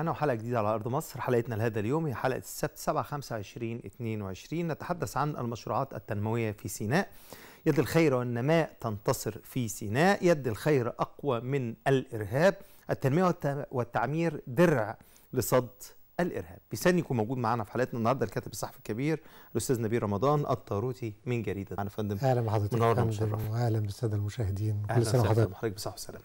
أنا وحلقة جديدة على أرض مصر حلقتنا لهذا اليوم هي حلقة السبت 7 25 22 نتحدث عن المشروعات التنموية في سيناء يد الخير والنماء تنتصر في سيناء يد الخير أقوى من الإرهاب التنمية والتعمير درع لصد الارهاب بيسان يكون موجود معانا في حلقتنا النهارده الكاتب الصحفي الكبير الاستاذ نبيل رمضان الطاروتي من جريده انا فندم اهلا بحضرتك اهلا بالساده المشاهدين كل سنه وحضرتك بصحه وسلامه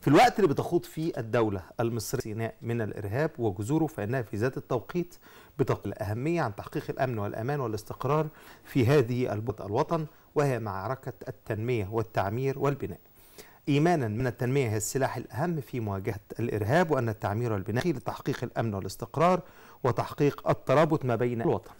في الوقت اللي بتخوض فيه الدولة المصرية سيناء من الإرهاب وجذوره فإنها في ذات التوقيت بتقل أهمية عن تحقيق الأمن والأمان والاستقرار في هذه البلد الوطن وهي معركة التنمية والتعمير والبناء إيمانا من التنمية هي السلاح الأهم في مواجهة الإرهاب وأن التعمير والبناء لتحقيق الأمن والاستقرار وتحقيق الترابط ما بين الوطن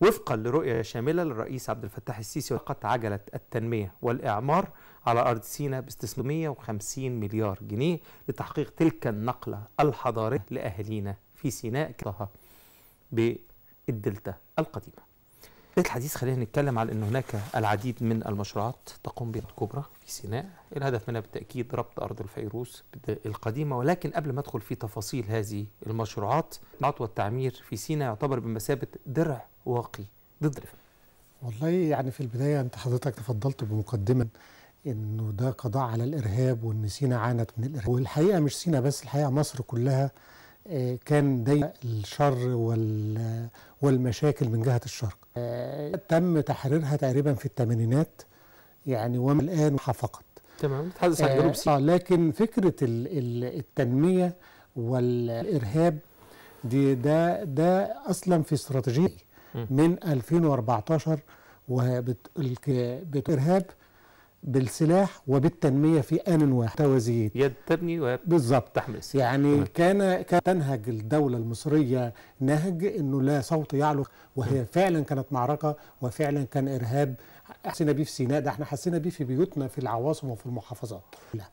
وفقا لرؤية شاملة للرئيس عبد الفتاح السيسي وقت عجلة التنمية والإعمار على أرض سيناء ب 650 مليار جنيه لتحقيق تلك النقلة الحضارية لأهالينا في سيناء كلها بالدلتا القديمة الحديث خلينا نتكلم على أن هناك العديد من المشروعات تقوم بها الكبرى في سيناء الهدف منها بالتأكيد ربط أرض الفيروس القديمة ولكن قبل ما أدخل في تفاصيل هذه المشروعات العطوة والتعمير في سيناء يعتبر بمثابة درع واقي ضد ليفربول والله يعني في البدايه انت حضرتك تفضلت بمقدمه انه ده قضاء على الارهاب وان سينا عانت من الارهاب والحقيقه مش سينا بس الحقيقه مصر كلها آه، كان دايما الشر والمشاكل من جهه الشرق آه، تم تحريرها تقريبا في الثمانينات يعني وما الان فقط تمام تحدث عن آه، جنوب سيناء آه لكن فكره التنميه والارهاب دي ده ده اصلا في استراتيجيه من 2014 وبالإرهاب بالسلاح وبالتنمية في آن واحد توازيين يد تبني ويد بالظبط تحمل السلاح يعني كان كان تنهج الدولة المصرية نهج أنه لا صوت يعلو وهي م. فعلا كانت معركة وفعلا كان إرهاب حسينا بيه في سيناء ده احنا حسينا بيه في بيوتنا في العواصم وفي المحافظات لا.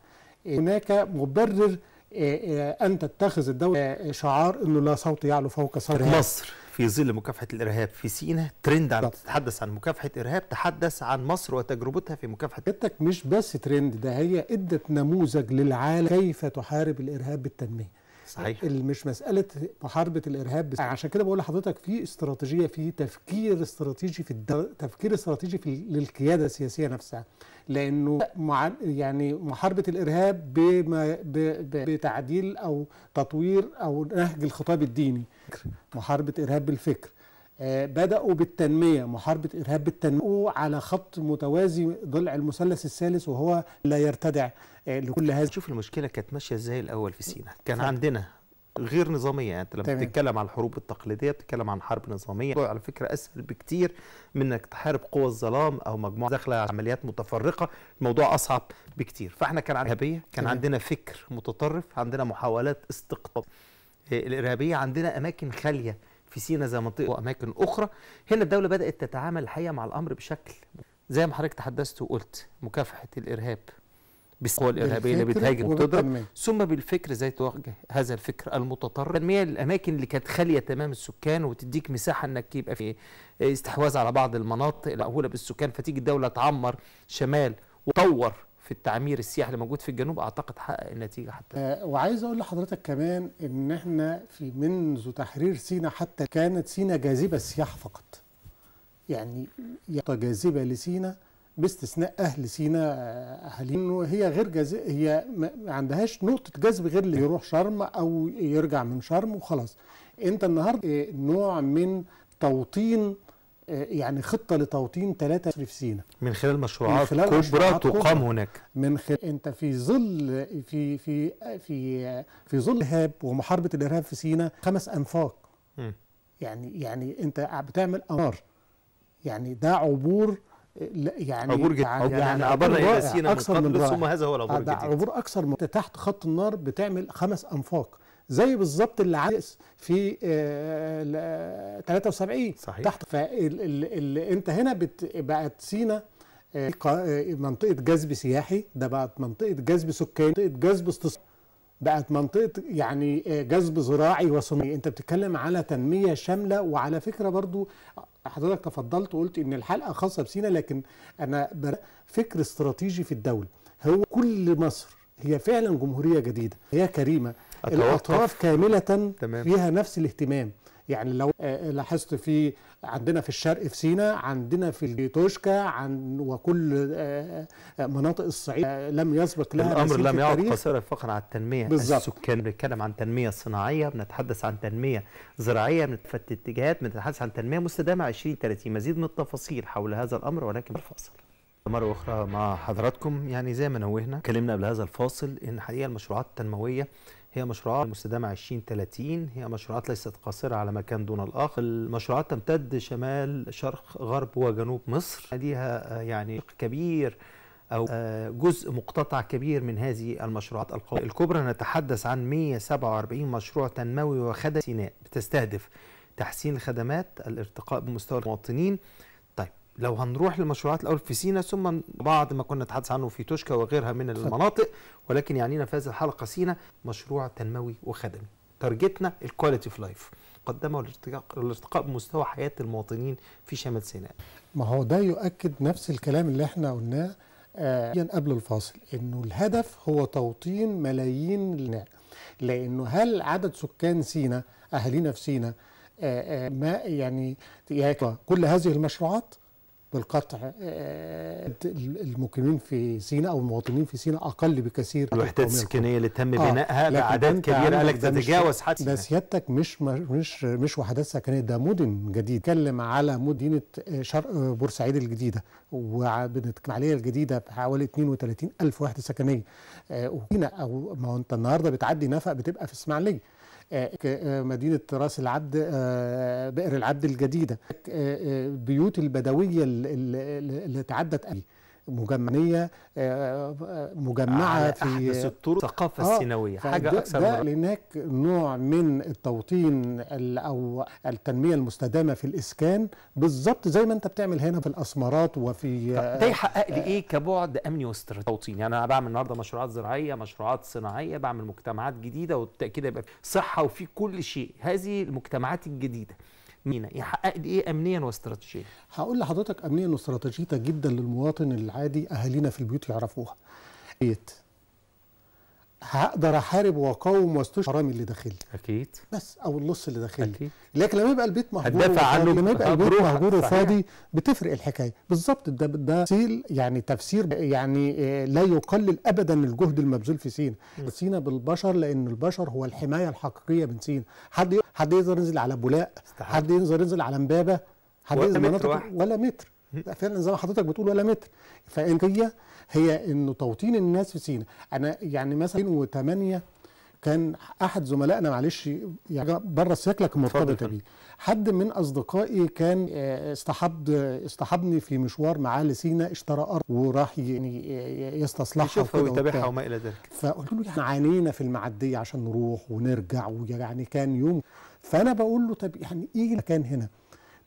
هناك مبرر أن تتخذ الدولة شعار أنه لا صوت يعلو فوق صوت مصر في ظل مكافحة الإرهاب في سينا ترند عن تتحدث عن مكافحة إرهاب تحدث عن مصر وتجربتها في مكافحة حضرتك مش بس ترند ده هي ادت نموذج للعالم كيف تحارب الإرهاب بالتنمية صحيح مش مساله محاربه الارهاب بس. آه. عشان كده بقول لحضرتك في استراتيجيه في تفكير استراتيجي في الدولة تفكير استراتيجي في للقياده السياسيه نفسها لانه مع يعني محاربه الارهاب بما ب... ب... بتعديل او تطوير او نهج الخطاب الديني محاربه ارهاب بالفكر آه، بدأوا بالتنمية محاربة إرهاب بالتنمية على خط متوازي ضلع المثلث الثالث وهو لا يرتدع آه، لكل هذا شوف المشكلة كانت ماشية إزاي الأول في سينا كان فعلا. عندنا غير نظاميه يعني انت لما تمام. بتتكلم عن الحروب التقليديه بتتكلم عن حرب نظاميه على فكره اسهل بكتير من انك تحارب قوى الظلام او مجموعه داخله عمليات متفرقه الموضوع اصعب بكتير فاحنا كان عندنا ارهابيه كان تمام. عندنا فكر متطرف عندنا محاولات استقطاب آه، الارهابيه عندنا اماكن خاليه في سينا زي منطقه واماكن اخرى هنا الدوله بدات تتعامل الحقيقه مع الامر بشكل زي ما حضرتك تحدثت وقلت مكافحه الارهاب بالقوى الارهابيه اللي بتهاجم وتضرب ثم بالفكر ازاي تواجه هذا الفكر المتطرف تنميه للاماكن اللي كانت خاليه تمام السكان وتديك مساحه انك يبقى في استحواذ على بعض المناطق المأهوله بالسكان فتيجي الدوله تعمر شمال وتطور في التعمير السياحي اللي موجود في الجنوب اعتقد حقق النتيجه حتى أه وعايز اقول لحضرتك كمان ان احنا في منذ تحرير سينا حتى كانت سينا جاذبه السياحه فقط يعني جاذبه لسينا باستثناء اهل سينا آه، اهالين وهي غير جاز... هي ما عندهاش نقطه جذب غير اللي يروح شرم او يرجع من شرم وخلاص انت النهارده نوع من توطين يعني خطه لتوطين ثلاثه في سينا من خلال مشروعات من خلال كبرى مشروعات تقام هناك من خلال انت في ظل في في في في ظل الارهاب ومحاربه الارهاب في سينا خمس انفاق م. يعني يعني انت بتعمل انار يعني ده عبور يعني عبور جديد يعني, يعني عبرنا الى سينا اكثر من ثم هذا هو العبور الجديد عبور اكثر من تحت خط النار بتعمل خمس انفاق زي بالظبط اللي عايز في 73 آه، صحيح تحت فانت هنا بقت سينا آه، آه، منطقة جذب سياحي ده بقت منطقة جذب سكاني منطقة جذب استثمار بقت منطقة يعني جذب زراعي وصناعي انت بتتكلم على تنمية شاملة وعلى فكرة برضو حضرتك تفضلت وقلت ان الحلقة خاصة بسينا لكن انا فكر استراتيجي في الدولة هو كل مصر هي فعلا جمهورية جديدة هي كريمة الاطراف كامله تمام. فيها نفس الاهتمام يعني لو آه، لاحظت في عندنا في الشرق في سينا عندنا في توشكا عن وكل آه، آه، مناطق الصعيد لم يسبق لها الامر لم يعد قصيرا فقط على التنميه بالزبط. السكان بنتكلم عن تنميه صناعيه بنتحدث عن تنميه زراعيه بنتحدث اتجاهات بنتحدث عن تنميه مستدامه 2030 مزيد من التفاصيل حول هذا الامر ولكن الفاصل مرة أخرى مع حضراتكم يعني زي ما نوهنا اتكلمنا قبل هذا الفاصل إن حقيقة المشروعات التنموية هي مشروعات مستدامة 2030 هي مشروعات ليست قاصرة على مكان دون الآخر المشروعات تمتد شمال شرق غرب وجنوب مصر ليها آه، يعني كبير أو آه، جزء مقتطع كبير من هذه المشروعات الكبرى نتحدث عن 147 مشروع تنموي وخدم سيناء بتستهدف تحسين الخدمات الارتقاء بمستوى المواطنين لو هنروح للمشروعات الاول في سينا ثم بعض ما كنا نتحدث عنه في توشكا وغيرها من المناطق ولكن يعنينا في هذه الحلقه سينا مشروع تنموي وخدمي تارجتنا الكواليتي اوف لايف قدمه الارتقاء بمستوى حياه المواطنين في شمال سيناء ما هو ده يؤكد نفس الكلام اللي احنا قلناه آه، قبل الفاصل انه الهدف هو توطين ملايين لنا لانه هل عدد سكان سينا اهالينا في سينا آه، آه، ما يعني كل هذه المشروعات بالقطع آه، المقيمين في سيناء او المواطنين في سيناء اقل بكثير الوحدات السكنيه اللي تم آه، بنائها باعداد كبيره قالك تتجاوز حتى ده سيادتك مش مش مش وحدات سكنيه ده مدن جديد بنتكلم على مدينه آه، شرق بورسعيد الجديده وبنتكلم عليها الجديده بحوالي 32 الف وحده سكنيه وهنا او ما انت النهارده بتعدي نفق بتبقى في اسماعيليه آه، آه، مدينه راس العبد آه، بئر العبد الجديده بيوت البدويه اللي تعدت مجمعيه آه، آه، مجمعه في الطرق الثقافه آه حاجه اكثر ده هناك نوع من التوطين او التنميه المستدامه في الاسكان بالظبط زي ما انت بتعمل هنا في الاسمرات وفي آه، ده يحقق لي ايه كبعد امني واستراتيجي توطين يعني انا بعمل النهارده مشروعات زراعيه مشروعات صناعيه بعمل مجتمعات جديده وبالتاكيد يبقى صحه وفي كل شيء هذه المجتمعات الجديده مينا حققت ايه امنيا واستراتيجيا هقول لحضرتك امنيا واستراتيجيه جدا للمواطن العادي اهالينا في البيوت يعرفوها بيت هقدر احارب واقاوم واستشهد حرامي اللي داخلي اكيد بس او اللص اللي داخلي أكيد. لكن لما يبقى البيت مهجور هتدافع عنه لما يبقى البيت مهجور وفاضي بتفرق الحكايه بالظبط ده ده تفسير يعني تفسير يعني آه، لا يقلل ابدا الجهد المبذول في سينا سينا بالبشر لان البشر هو الحمايه الحقيقيه من سينا حد حد يقدر ينزل على بولاق حد يقدر ينزل على امبابه حد ولا متر ولا متر فعلا زي ما حضرتك بتقول ولا متر فانت هي انه توطين الناس في سينا انا يعني مثلا 2008 كان احد زملائنا معلش يعني بره السياق لكن مرتبطه بيه حد من اصدقائي كان آه، استحب استحبني في مشوار معاه لسينا اشترى ارض وراح يعني يستصلحها ويتابعها وما الى ذلك فقلت له يعني عانينا في المعديه عشان نروح ونرجع ويعني كان يوم فانا بقول له طب يعني ايه كان هنا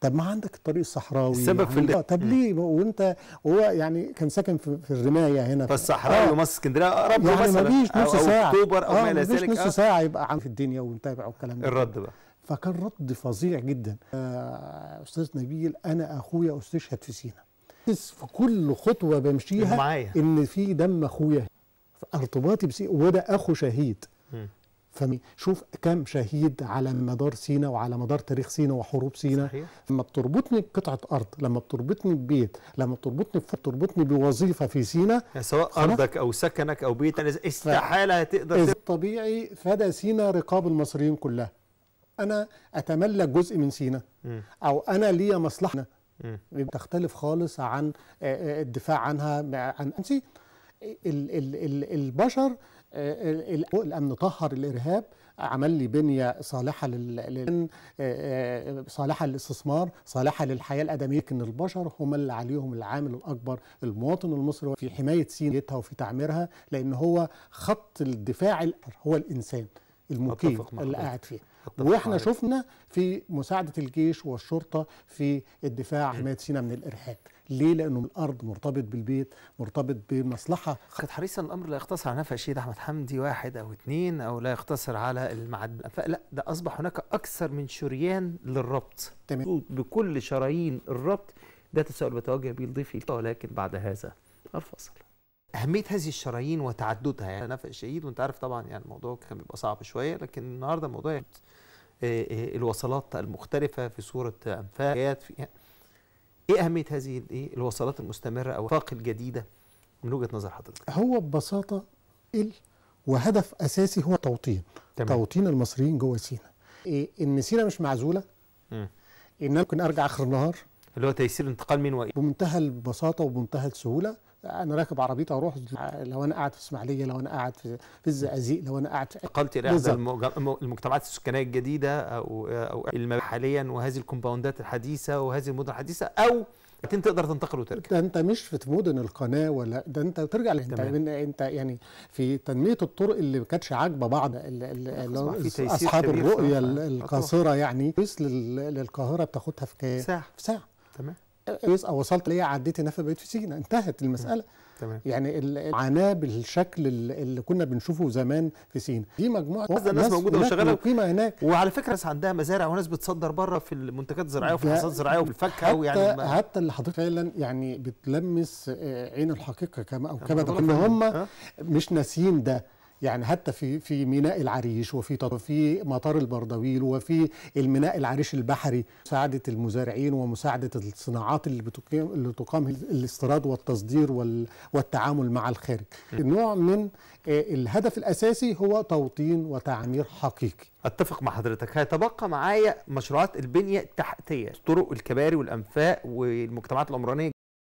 طب ما عندك الطريق الصحراوي السبب في يعني اللي... طب ليه وانت هو يعني كان ساكن في, في الرمايه هنا فالصحراوي آه. ومصر اسكندريه اقرب يعني مثلا مفيش نص أو اكتوبر او آه، ما الى ذلك نص آه. ساعه يبقى عن في الدنيا ومتابع والكلام ده الرد بقى فكان رد فظيع جدا آه استاذ نبيل انا اخويا استشهد في سينا في كل خطوه بمشيها معايا. ان في دم اخويا ارتباطي بسينا وده اخو شهيد فشوف كم شهيد على مدار سينا وعلى مدار تاريخ سينا وحروب سينا صحيح. لما بتربطني بقطعه ارض لما بتربطني ببيت لما بتربطني بتربطني بوظيفه في سينا يعني سواء ارضك او سكنك او بيتك يعني استحاله هتقدر طبيعي فدا سينا رقاب المصريين كلها انا اتملك جزء من سينا او انا لي مصلحه تختلف خالص عن الدفاع عنها عن سينا البشر آه، الامن طهر الارهاب عمل لي بنيه صالحه لل آه، آه، صالحه للاستثمار صالحه للحياه الادميه لكن البشر هم اللي عليهم العامل الاكبر المواطن المصري في حمايه سينيتها وفي تعميرها لان هو خط الدفاع هو الانسان المقيم اللي قاعد فيه واحنا شفنا في مساعده الجيش والشرطه في الدفاع حمايه سينا من الارهاب ليه لانه الارض مرتبط بالبيت مرتبط بمصلحه كانت حريصا الامر لا يقتصر على نفع الشهيد احمد حمدي واحد او اثنين او لا يقتصر على المعد لا ده اصبح هناك اكثر من شريان للربط تمام بكل شرايين الربط ده تساؤل بتوجه به لضيفي ولكن بعد هذا الفصل اهميه هذه الشرايين وتعددها يعني نفع الشهيد وانت عارف طبعا يعني الموضوع كان بيبقى صعب شويه لكن النهارده الموضوع آه، آه، الوصلات المختلفه في صوره انفاق في يعني ايه اهميه هذه الايه الوصلات المستمره او الافاق الجديده من وجهه نظر حضرتك هو ببساطه ال وهدف اساسي هو توطين تمام. توطين المصريين جوه سينا إيه ان سينا مش معزوله م. ان انا ممكن ارجع اخر النهار اللي هو تيسير انتقال من وايه بمنتهى البساطه وبمنتهى السهوله انا راكب عربيتي اروح لو انا قاعد في اسماعيليه لو انا قاعد في, الزقازيق لو انا قاعد في قلت الى احدى المجتمعات السكانيه الجديده او او حاليا وهذه الكومباوندات الحديثه وهذه المدن الحديثه او لكن تقدر تنتقل وترجع ده انت مش في مدن القناه ولا ده انت ترجع انت انت يعني في تنميه الطرق اللي ما كانتش عاجبه بعض الـ الـ اصحاب الرؤيه القاصره يعني بس للقاهره بتاخدها في كام؟ ساعه في ساعه تمام وصلت ليا عديت هنا بقيت في سينا انتهت المساله تمام يعني المعاناه بالشكل اللي كنا بنشوفه زمان في سينا دي مجموعه ناس, ناس موجوده وشغاله قيمه هناك وعلى فكره ناس عندها مزارع وناس بتصدر بره في المنتجات الزراعيه وفي الحصاد الزراعيه وفي الفاكهه ويعني حتى حتى اللي حضرتك فعلا يعني بتلمس آه، عين الحقيقه كما او يعني كما ان هم مش ناسيين ده يعني حتى في في ميناء العريش وفي في مطار البردويل وفي الميناء العريش البحري مساعده المزارعين ومساعده الصناعات اللي بتقيم اللي تقام الاستيراد والتصدير والتعامل مع الخارج نوع من آه، الهدف الاساسي هو توطين وتعمير حقيقي اتفق مع حضرتك هيتبقى معايا مشروعات البنيه التحتيه طرق الكباري والانفاق والمجتمعات العمرانيه